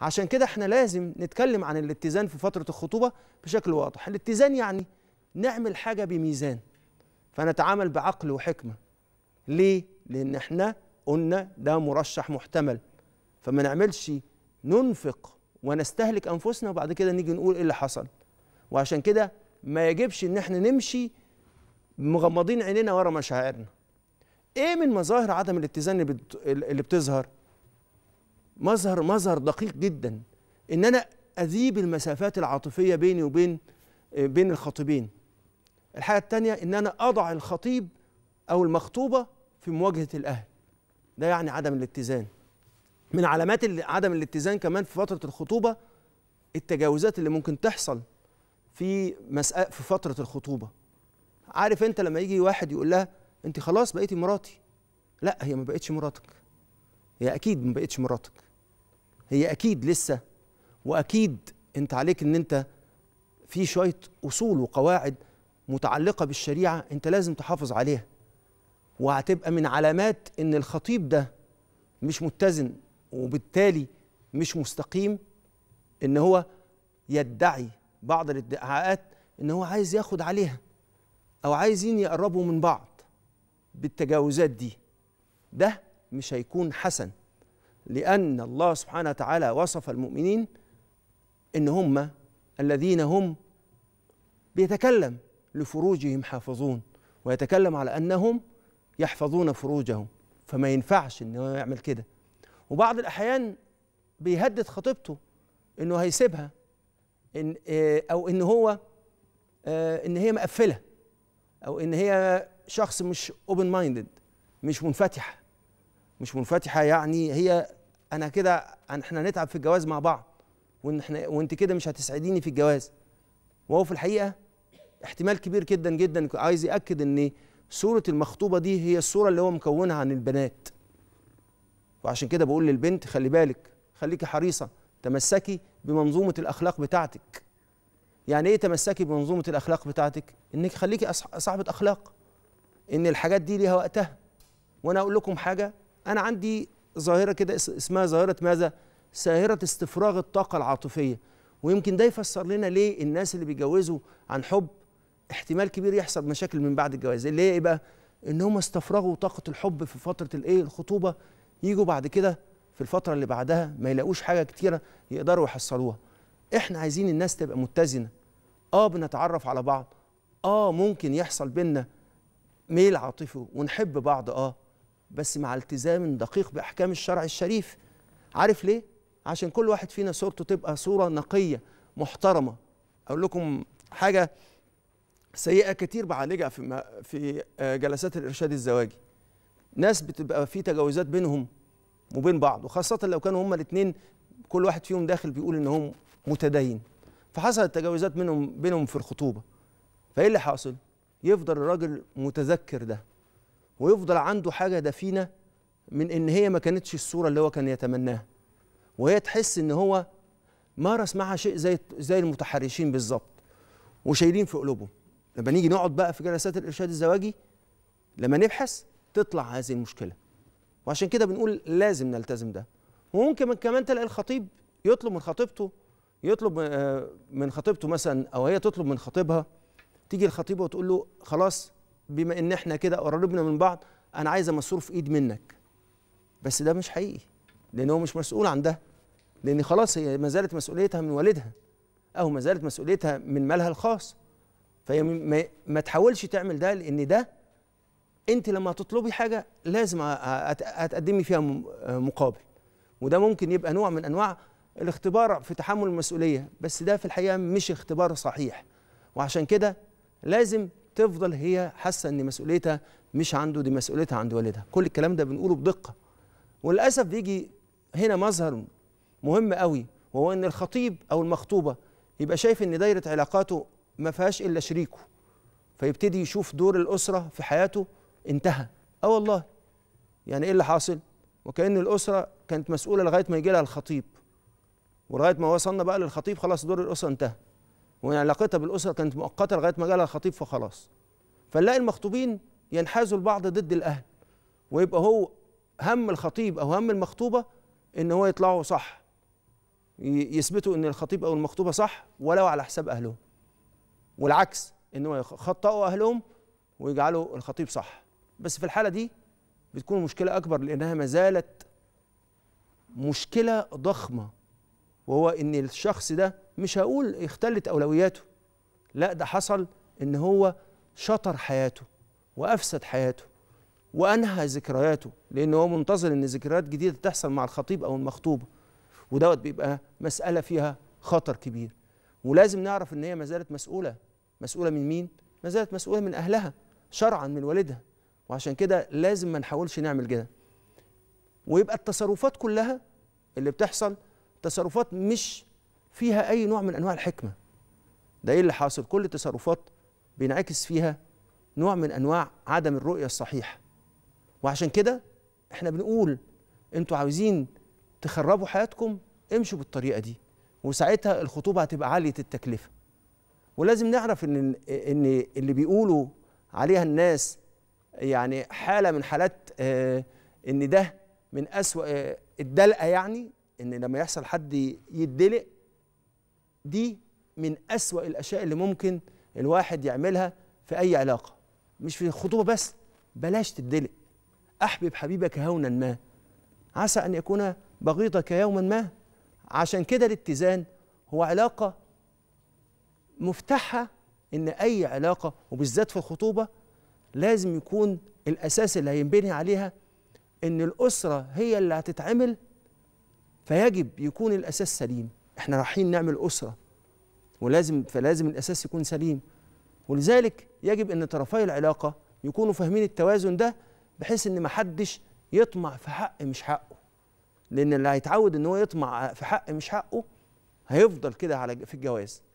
عشان كده احنا لازم نتكلم عن الاتزان في فترة الخطوبة بشكل واضح الاتزان يعني نعمل حاجة بميزان فنتعامل بعقل وحكمة ليه؟ لأن احنا قلنا ده مرشح محتمل فما نعملش ننفق ونستهلك أنفسنا وبعد كده نيجي نقول إيه اللي حصل وعشان كده ما يجبش إن احنا نمشي مغمضين عينينا ورا مشاعرنا ايه من مظاهر عدم الاتزان اللي بتظهر مظهر مظهر دقيق جدا ان انا اذيب المسافات العاطفيه بيني وبين آه، بين الخطيبين الحاجه الثانيه ان انا اضع الخطيب او المخطوبه في مواجهه الاهل ده يعني عدم الاتزان من علامات عدم الاتزان كمان في فتره الخطوبه التجاوزات اللي ممكن تحصل في مسألة في فتره الخطوبه عارف انت لما يجي واحد يقول لها انت خلاص بقيتي مراتي لا هي ما بقتش مراتك هي اكيد ما بقتش مراتك هي اكيد لسه واكيد انت عليك ان انت في شويه اصول وقواعد متعلقه بالشريعه انت لازم تحافظ عليها وهتبقى من علامات ان الخطيب ده مش متزن وبالتالي مش مستقيم ان هو يدعي بعض الادعاءات ان هو عايز ياخد عليها او عايزين يقربوا من بعض بالتجاوزات دي ده مش هيكون حسن لأن الله سبحانه وتعالى وصف المؤمنين إن هم الذين هم بيتكلم لفروجهم حافظون ويتكلم على أنهم يحفظون فروجهم فما ينفعش إنه يعمل كده وبعض الأحيان بيهدد خطيبته إنه هيسيبها إن آه، أو إن هو آه، إن هي مقفلة أو إن هي شخص مش أوبن مايندد مش منفتحة مش منفتحة يعني هي انا كده احنا هنتعب في الجواز مع بعض وان احنا وانت كده مش هتسعديني في الجواز وهو في الحقيقه احتمال كبير جدا جدا عايز ياكد ان صوره المخطوبه دي هي الصوره اللي هو مكونها عن البنات وعشان كده بقول للبنت خلي بالك خليكي حريصه تمسكي بمنظومه الاخلاق بتاعتك يعني ايه تمسكي بمنظومه الاخلاق بتاعتك انك خليكي صاحبه اخلاق ان الحاجات دي ليها وقتها وانا اقول لكم حاجه انا عندي ظاهره كده اسمها ظاهره ماذا؟ ساهره استفراغ الطاقه العاطفيه ويمكن ده يفسر لنا ليه الناس اللي بيتجوزوا عن حب احتمال كبير يحصل مشاكل من بعد الجواز اللي هي ايه بقى؟ ان هم استفرغوا طاقه الحب في فتره الايه؟ الخطوبه يجوا بعد كده في الفتره اللي بعدها ما يلاقوش حاجه كتيره يقدروا يحصلوها. احنا عايزين الناس تبقى متزنه. اه بنتعرف على بعض. اه ممكن يحصل بينا ميل عاطفي ونحب بعض اه بس مع التزام دقيق باحكام الشرع الشريف عارف ليه عشان كل واحد فينا صورته تبقى صوره نقيه محترمه اقول لكم حاجه سيئه كتير بعالجها في في آه، جلسات الارشاد الزواجي ناس بتبقى في تجاوزات بينهم وبين بعض وخاصه لو كانوا هما الاثنين كل واحد فيهم داخل بيقول ان هو متدين فحصلت تجاوزات منهم بينهم في الخطوبه فايه اللي حاصل يفضل الراجل متذكر ده ويفضل عنده حاجه دفينه من ان هي ما كانتش الصوره اللي هو كان يتمناها وهي تحس ان هو مارس معها شيء زي زي المتحرشين بالظبط وشايلين في قلوبهم لما نيجي نقعد بقى في جلسات الارشاد الزواجي لما نبحث تطلع هذه المشكله وعشان كده بنقول لازم نلتزم ده وممكن كمان تلاقي الخطيب يطلب من خطيبته يطلب آه، من خطيبته مثلا او هي تطلب من خطيبها تيجي الخطيبه وتقول له خلاص بما ان احنا كده قربنا من بعض انا عايزه مصروف ايد منك بس ده مش حقيقي لان هو مش مسؤول عن ده لان خلاص هي ما زالت مسؤوليتها من والدها او ما زالت مسؤوليتها من مالها الخاص فهي ما تحاولش تعمل ده لان ده انت لما تطلبي حاجه لازم هتقدمي فيها مقابل وده ممكن يبقى نوع من انواع الاختبار في تحمل المسؤوليه بس ده في الحقيقه مش اختبار صحيح وعشان كده لازم تفضل هي حاسه ان مسؤوليتها مش عنده دي مسؤوليتها عند والدها كل الكلام ده بنقوله بدقه وللاسف بيجي هنا مظهر مهم قوي وهو ان الخطيب او المخطوبه يبقى شايف ان دايره علاقاته ما فيهاش الا شريكه فيبتدي يشوف دور الاسره في حياته انتهى اه والله يعني ايه اللي حاصل وكأن الأسرة كانت مسؤولة لغاية ما يجي لها الخطيب ولغاية ما وصلنا بقى للخطيب خلاص دور الأسرة انتهى وعلاقتها علاقتها بالاسره كانت مؤقته لغايه ما جالها الخطيب فخلاص فنلاقي المخطوبين ينحازوا البعض ضد الاهل ويبقى هو هم الخطيب او هم المخطوبه ان هو يطلعوا صح يثبتوا ان الخطيب او المخطوبه صح ولو على حساب اهلهم والعكس ان هو يخطئوا اهلهم ويجعلوا الخطيب صح بس في الحاله دي بتكون مشكله اكبر لانها ما زالت مشكله ضخمه وهو ان الشخص ده مش هقول اختلت اولوياته لا ده حصل ان هو شطر حياته وافسد حياته وانهى ذكرياته لان هو منتظر ان ذكريات جديده تحصل مع الخطيب او المخطوبه ودوت بيبقى مساله فيها خطر كبير ولازم نعرف ان هي ما زالت مسؤوله مسؤوله من مين ما زالت مسؤوله من اهلها شرعا من والدها وعشان كده لازم ما نحاولش نعمل كده ويبقى التصرفات كلها اللي بتحصل تصرفات مش فيها أي نوع من أنواع الحكمة ده إيه اللي حاصل كل التصرفات بينعكس فيها نوع من أنواع عدم الرؤية الصحيحة وعشان كده إحنا بنقول أنتوا عاوزين تخربوا حياتكم امشوا بالطريقة دي وساعتها الخطوبة هتبقى عالية التكلفة ولازم نعرف إن إن اللي بيقولوا عليها الناس يعني حالة من حالات آه، إن ده من أسوأ آه، الدلقة يعني إن لما يحصل حد يدلق دي من أسوأ الأشياء اللي ممكن الواحد يعملها في أي علاقة مش في الخطوبة بس بلاش تدلق أحبب حبيبك هونا ما عسى أن يكون بغيضك يوما ما عشان كده الاتزان هو علاقة مفتاحها إن أي علاقة وبالذات في الخطوبة لازم يكون الأساس اللي هينبني عليها إن الأسرة هي اللي هتتعمل فيجب يكون الأساس سليم احنا رايحين نعمل اسره ولازم فلازم الاساس يكون سليم ولذلك يجب ان طرفي العلاقه يكونوا فاهمين التوازن ده بحيث ان محدش يطمع في حق مش حقه لان اللي هيتعود ان هو يطمع في حق مش حقه هيفضل كده على في الجواز